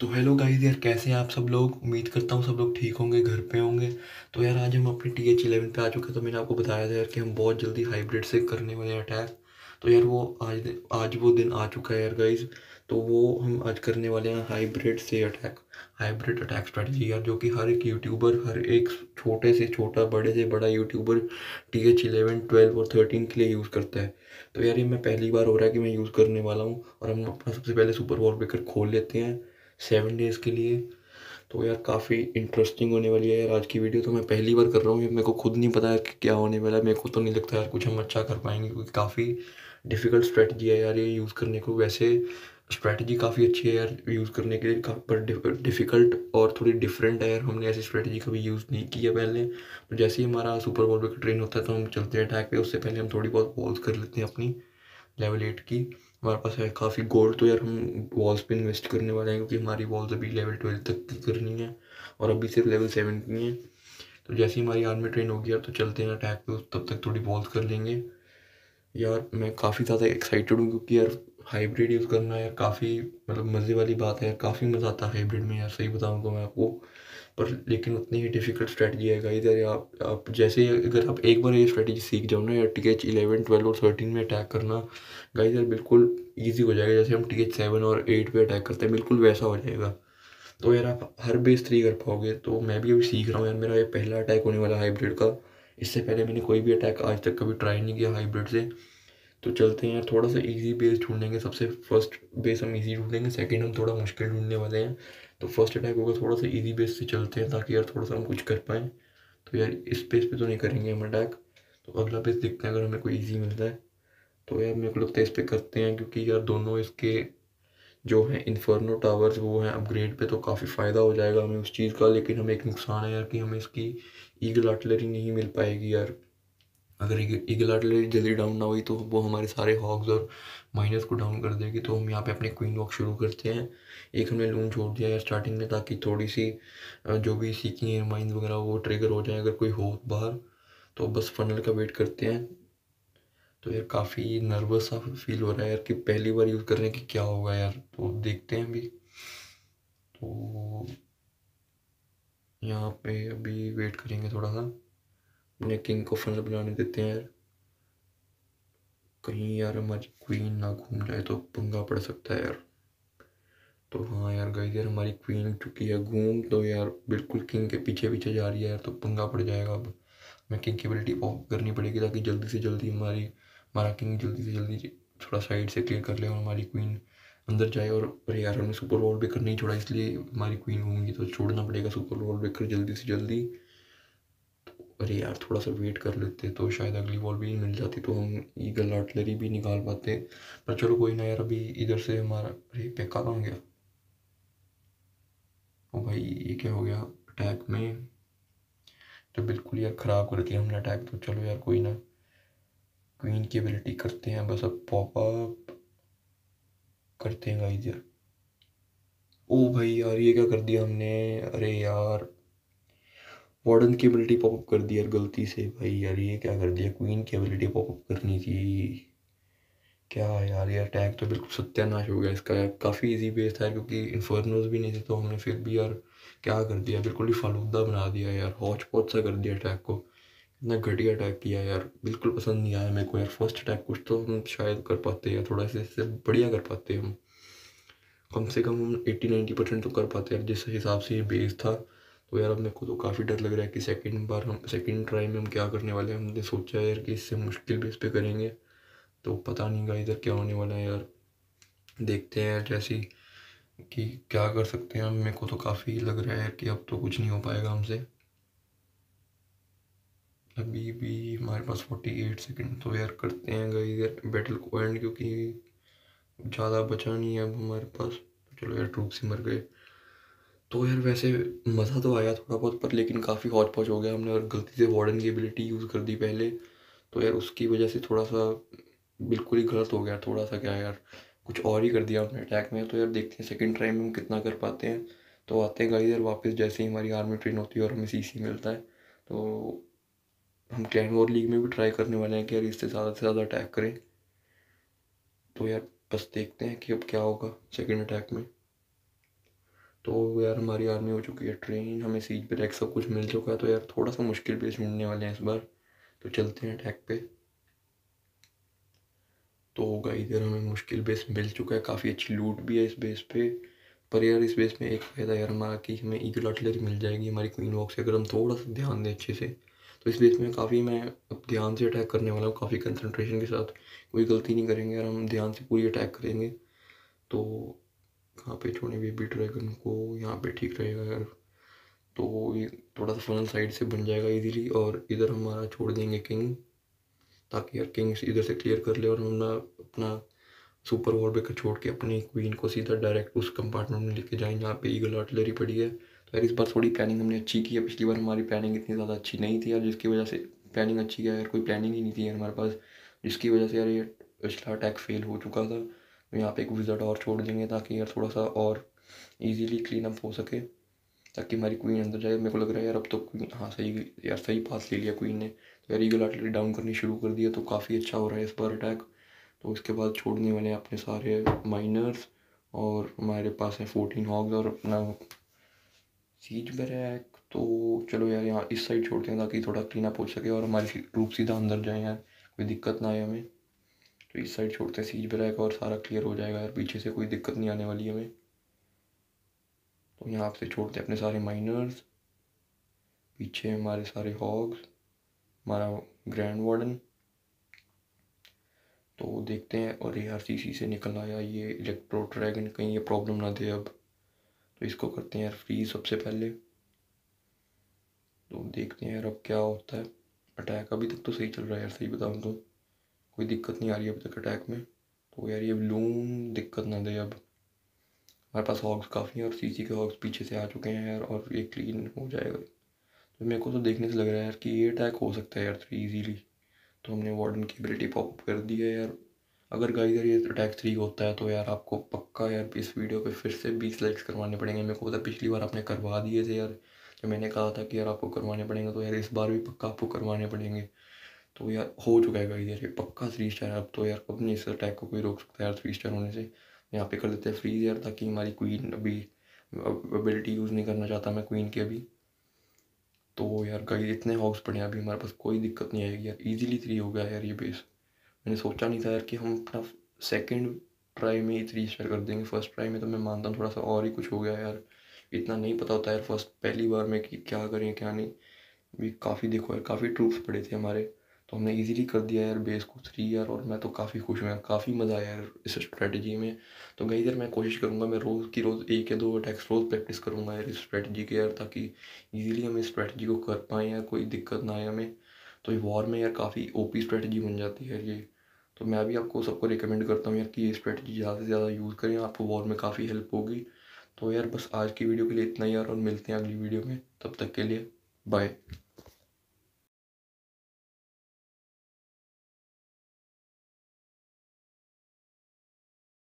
तो hello guys यार कैसे हैं आप सब लोग उम्मीद करता हूँ सब लोग ठीक होंगे घर पे होंगे तो यार आज हम अपने टी एच इलेवन पर आ चुके हैं तो मैंने आपको बताया था यार कि हम बहुत जल्दी हाइब्रिड से करने वाले हैं अटैक तो यार वो आज आज वो दिन आ चुका है यार गाइस तो वो हम आज करने वाले हैं हाइब्रिड से अटैक हाइब्रिड अटैक स्ट्रैटेजी यार जो कि हर एक यूट्यूबर हर एक छोटे से छोटा बड़े से बड़ा YouTuber T H eleven twelve और थर्टीन के लिए यूज़ करता है तो यार ये मैं पहली बार हो रहा है कि मैं यूज़ करने वाला हूँ और हम अपना सबसे पहले सुपर वॉर खोल लेते हैं सेवन डेज़ के लिए तो यार काफ़ी इंटरेस्टिंग होने वाली है यार आज की वीडियो तो मैं पहली बार कर रहा हूँ मेरे को खुद नहीं पता है कि क्या होने वाला है मेरे को तो नहीं लगता यार कुछ हम अच्छा कर पाएंगे क्योंकि काफ़ी डिफ़िकल्ट स्ट्रेटजी है यार ये यूज़ करने को वैसे स्ट्रैटेजी काफ़ी अच्छी है यार यूज़ करने के लिए पर डिफ़िकल्ट और थोड़ी डिफरेंट है यार हमने ऐसी स्ट्रैटेजी कभी यूज़ नहीं की है पहले तो जैसे ही हमारा सुपर बॉल पर ट्रेन होता है तो हम चलते हैं अटैक पे उससे पहले हम थोड़ी बहुत बॉल्स कर लेते हैं अपनी लेवल एट की हमारे पास है काफ़ी गोल्ड तो यार हम वॉल्स पे इन्वेस्ट करने वाले हैं क्योंकि हमारी वॉल्स अभी लेवल ट्वेल्व तक की करनी है और अभी सिर्फ लेवल सेवन की है तो जैसे ही हमारी आर्मी ट्रेन होगी यार तो चलते हैं अटैक पे तब तक थोड़ी वॉल्स कर लेंगे यार मैं काफ़ी ज़्यादा एक्साइटेड हूँ क्योंकि यार हाइब्रिड यूज़ करना यार काफ़ी मतलब मज़े वाली बात है यार काफ़ी मज़ा आता है हाइब्रिड में यार सही बताऊँ तो मैं आपको पर लेकिन उतनी ही डिफ़िकल्ट स्ट्रेटजी है गाइस अरे आप आप जैसे अगर आप एक बार ये स्ट्रेटजी सीख जाओ ना यार टी एच इलेवन ट्वेल्व और थर्टीन में अटैक करना गाइस यार बिल्कुल ईजी हो जाएगा जैसे हम टी एच सेवन और एट पे अटैक करते हैं बिल्कुल वैसा हो जाएगा तो यार आप हर बेस थ्री कर पाओगे तो मैं भी अभी सीख रहा हूँ यार मेरा ये पहला अटैक होने वाला हाइब्रिड का इससे पहले मैंने कोई भी अटैक आज तक कभी ट्राई नहीं किया हाइब्रिड से तो चलते हैं यार थोड़ा सा इजी बेस ढूंढेंगे सबसे फर्स्ट बेस हम इजी ढूंढेंगे सेकंड हम थोड़ा मुश्किल ढूंढने वाले हैं तो फर्स्ट अटैक होगा थोड़ा सा इजी बेस से चलते हैं ताकि यार थोड़ा सा हम कुछ कर पाएँ तो यार इस बेस पे तो नहीं करेंगे हम अटैक तो अगला बेस देखते हैं अगर हमें कोई ईजी मिलता है तो यार मेरे को लगता है इस पर करते हैं क्योंकि यार दोनों इसके जो हैं इन्फर्नो टावर्स वो हैं अपग्रेड पे तो काफ़ी फ़ायदा हो जाएगा हमें उस चीज़ का लेकिन हमें एक नुकसान है यार कि हमें इसकी ईगल आर्टिलरी नहीं मिल पाएगी यार अगर ईगल आर्टिलरी जल्दी डाउन ना हुई तो वो हमारे सारे हॉक्स और माइनस को डाउन कर देगी तो हम यहाँ पे अपने क्वीन वॉक शुरू करते हैं एक हमने लून छोड़ दिया है स्टार्टिंग में ताकि थोड़ी सी जो भी सीकिंग एयर माइंस वगैरह वो ट्रिगर हो जाए अगर कोई हो बाहर तो बस फनल का वेट करते हैं तो यार काफ़ी नर्वस सा फील हो रहा है यार कि पहली बार यूज़ कर रहे हैं कि क्या होगा यार तो देखते हैं अभी तो यहाँ पे अभी वेट करेंगे थोड़ा सा अपने किंग को फनल बनाने देते हैं यार कहीं यार हमारी क्वीन ना घूम जाए तो पंगा पड़ सकता है यार तो हाँ यार गई यार हमारी क्वीन चुकी है घूम तो यार बिल्कुल किंग के पीछे पीछे जा रही है यार तो पंगा पड़ जाएगा अब हमें किंग की एबिलिटी ऑफ करनी पड़ेगी ताकि जल्दी से जल्दी हमारी हमारा किंग जल्दी से जल्दी थोड़ा साइड से क्लियर कर ले और हमारी क्वीन अंदर जाए और अरे यार हमने सुपर वॉल ब्रेकर नहीं छोड़ा इसलिए हमारी क्वीन होंगी तो छोड़ना पड़ेगा सुपर वॉल ब्रेकर जल्दी से जल्दी अरे यार थोड़ा सा वेट कर लेते तो शायद अगली बॉल भी मिल जाती तो हम ईगल आर्टलरी भी निकाल पाते पर चलो कोई ना यार अभी इधर से हमारा अरे पेका कहाँ गया ओ भाई ये क्या हो गया अटैक में तो बिल्कुल यार ख़राब कर दिया हमने अटैक तो चलो यार कोई ना क्वीन की एबिलिटी करते हैं बस अब पॉपअप करते हैं गाइस यार ओ भाई यार ये क्या कर दिया हमने अरे यार मॉडर्न की एबिलिटी पॉपअप कर दी यार गलती से भाई यार ये क्या कर दिया क्वीन की एबिलिटी पॉपअप करनी थी क्या यार ये अटैक तो बिल्कुल सत्यानाश हो गया इसका यार काफ़ी इजी बेस था क्योंकि इन्फर्नोज भी नहीं थे तो हमने फिर भी यार क्या कर दिया बिल्कुल ही फालूदा बना दिया यार हौच पौच सा कर दिया अटैक को इतना घटिया अटैक किया यार बिल्कुल पसंद नहीं आया मेरे को यार फर्स्ट अटैक कुछ तो हम शायद कर पाते या थोड़ा से इससे बढ़िया कर पाते हम कम से कम हम एट्टी नाइन्टी परसेंट तो कर पाते हैं जिस हिसाब से ये बेस था तो यार अपने को तो काफ़ी डर लग रहा है कि सेकंड बार हम सेकंड ट्राई में हम क्या करने वाले हैं हमने सोचा है यार कि इससे मुश्किल बेस पे करेंगे तो पता नहीं का इधर क्या होने वाला है यार देखते हैं जैसी कि क्या कर सकते हैं हम मेरे को तो काफ़ी लग रहा है कि अब तो कुछ नहीं हो पाएगा हमसे अभी भी हमारे पास फोर्टी एट सेकेंड तो यार करते हैं गई इधर बैटल को एंड क्योंकि ज़्यादा बचा नहीं है अब हमारे पास चलो यार ट्रूप से मर गए तो यार वैसे मज़ा तो आया थोड़ा बहुत पर लेकिन काफ़ी हॉच पॉच हो गया हमने और गलती से वार्डन की एबिलिटी यूज़ कर दी पहले तो यार उसकी वजह से थोड़ा सा बिल्कुल ही गलत हो गया थोड़ा सा क्या यार कुछ और ही कर दिया हमने अटैक में तो यार देखते हैं सेकेंड टाइम में हम कितना कर पाते हैं तो आते हैं गाड़ी यार वापस जैसे ही हमारी आर्मी ट्रेन होती है और हमें सी मिलता है तो हम क्लैन वॉर लीग में भी ट्राई करने वाले हैं कि यार इससे ज़्यादा से ज़्यादा अटैक करें तो यार बस देखते हैं कि अब क्या होगा सेकेंड अटैक में तो यार हमारी आर्मी हो चुकी है ट्रेन हमें सीट ब्रेक सब कुछ मिल चुका है तो यार थोड़ा सा मुश्किल भी ढूंढने वाले हैं इस बार तो चलते हैं टैक पे तो होगा इधर हमें मुश्किल बेस मिल चुका है काफ़ी अच्छी लूट भी है इस बेस पे पर यार इस बेस में एक फ़ायदा यार हमारा कि हमें ईगल आर्टिलरी मिल जाएगी हमारी क्वीन वॉक से अगर हम थोड़ा सा ध्यान दें अच्छे से तो इस बेस में काफ़ी मैं अब ध्यान से अटैक करने वाला हूँ काफ़ी कंसंट्रेशन के साथ कोई गलती नहीं करेंगे यार हम ध्यान से पूरी अटैक करेंगे तो कहाँ पे छोड़ें ये भी ड्रैगन को यहाँ पे ठीक रहेगा यार तो ये थोड़ा सा फनल साइड से बन जाएगा इजीली और इधर हमारा छोड़ देंगे किंग ताकि यार किंग इधर से क्लियर कर ले और हम ना अपना सुपर वॉर ब्रेकर छोड़ के अपनी क्वीन को सीधा डायरेक्ट उस कंपार्टमेंट में लेके जाएँ जहाँ पे ईगल आर्टिलरी पड़ी है तो यार इस बार थोड़ी प्लानिंग हमने अच्छी की है पिछली बार हमारी प्लानिंग इतनी ज़्यादा अच्छी नहीं थी यार जिसकी वजह से प्लानिंग अच्छी है यार कोई प्लानिंग ही नहीं थी यार हमारे पास जिसकी वजह से यार ये पिछला अटैक फेल हो चुका था यहाँ पे एक विज़र्ड और छोड़ देंगे ताकि यार थोड़ा सा और इजीली क्लीन अप हो सके ताकि हमारी क्वीन अंदर जाए मेरे को लग रहा है यार अब तो क्वीन हाँ सही यार सही पास ले लिया क्वीन ने तो यार ईगल आर्टिलरी डाउन करनी शुरू कर दिया तो काफ़ी अच्छा हो रहा है इस बार अटैक तो उसके बाद छोड़ने वाले हैं अपने सारे माइनर्स और हमारे पास है फोर्टीन हॉग्स और अपना सीज ब्रैक तो चलो यार यहाँ इस साइड छोड़ते हैं ताकि थोड़ा क्लीन अप हो सके और हमारी रूप सीधा अंदर जाए यार कोई दिक्कत ना आए हमें तो इस साइड छोड़ते हैं सीज ब्लैक और सारा क्लियर हो जाएगा यार पीछे से कोई दिक्कत नहीं आने वाली हमें तो यहाँ आपसे छोड़ते हैं अपने सारे माइनर्स पीछे हमारे सारे हॉग्स हमारा ग्रैंड वार्डन तो देखते हैं और ए आर सी सी से निकल आया ये इलेक्ट्रो ड्रैगन कहीं ये प्रॉब्लम ना दे अब तो इसको करते हैं यार फ्री सबसे पहले तो देखते हैं यार अब क्या होता है अटैक अभी तक तो सही चल रहा है यार सही बताऊँ तो कोई दिक्कत नहीं आ रही अब तक अटैक में तो यार ये लूम दिक्कत ना दे अब हमारे पास हॉक्स काफ़ी हैं और सीसी के हॉक्स पीछे से आ चुके हैं यार और ये क्लीन हो जाएगा तो मेरे को तो देखने से लग रहा है यार कि ये अटैक हो सकता है यार थ्री इजीली तो हमने वार्डन की एबिलिटी पॉपअप कर दी है यार अगर गाई यार ये अटैक थ्री होता है तो यार आपको पक्का यार इस वीडियो पे फिर से बीस लाइक्स करवाने पड़ेंगे मेरे को पता पिछली बार आपने करवा दिए थे यार जब मैंने कहा था कि यार आपको करवाने पड़ेंगे तो यार इस बार भी पक्का आपको करवाने पड़ेंगे तो यार हो चुका है यार ये पक्का थ्री स्टार है अब तो यार कब नहीं इस अटैक को कोई रोक सकता है यार थ्री स्टार होने से यहाँ पे कर देते हैं फ्रीज यार ताकि हमारी क्वीन अभी एबिलिटी यूज़ नहीं करना चाहता मैं क्वीन की अभी तो यार गाइस इतने हॉक्स पड़े हैं अभी हमारे पास कोई दिक्कत नहीं आएगी यार ईजिली थ्री हो गया यार ये बेस मैंने सोचा नहीं था यार कि हम अपना सेकेंड ट्राई में ही थ्री स्टार कर देंगे फर्स्ट ट्राई में तो मैं मानता हूँ थोड़ा सा और ही कुछ हो गया यार इतना नहीं पता होता यार फर्स्ट पहली बार में कि क्या करें क्या नहीं भी काफ़ी देखो यार काफ़ी ट्रूप्स पड़े थे हमारे तो हमने इजीली कर दिया यार बेस को थ्री यार और मैं तो काफ़ी खुश हूँ काफ़ी मज़ा आया यार इस स्ट्रेटजी में तो गई यार मैं कोशिश करूँगा मैं रोज़ की रोज़ एक या दो अटैक्स रोज़ प्रैक्टिस करूँगा यार इस स्ट्रेटजी के यार ताकि ईजिली हम इस स्ट्रेटजी को कर पाएँ यार कोई दिक्कत ना आए हमें तो वॉर में यार काफ़ी ओ पी बन जाती है ये तो मैं भी आपको सबको रिकमेंड करता हूँ यार कि ये स्ट्रेटजी ज़्यादा से ज़्यादा यूज़ करें आपको वॉर में काफ़ी हेल्प होगी तो यार बस आज की वीडियो के लिए इतना ही यार और मिलते हैं अगली वीडियो में तब तक के लिए बाय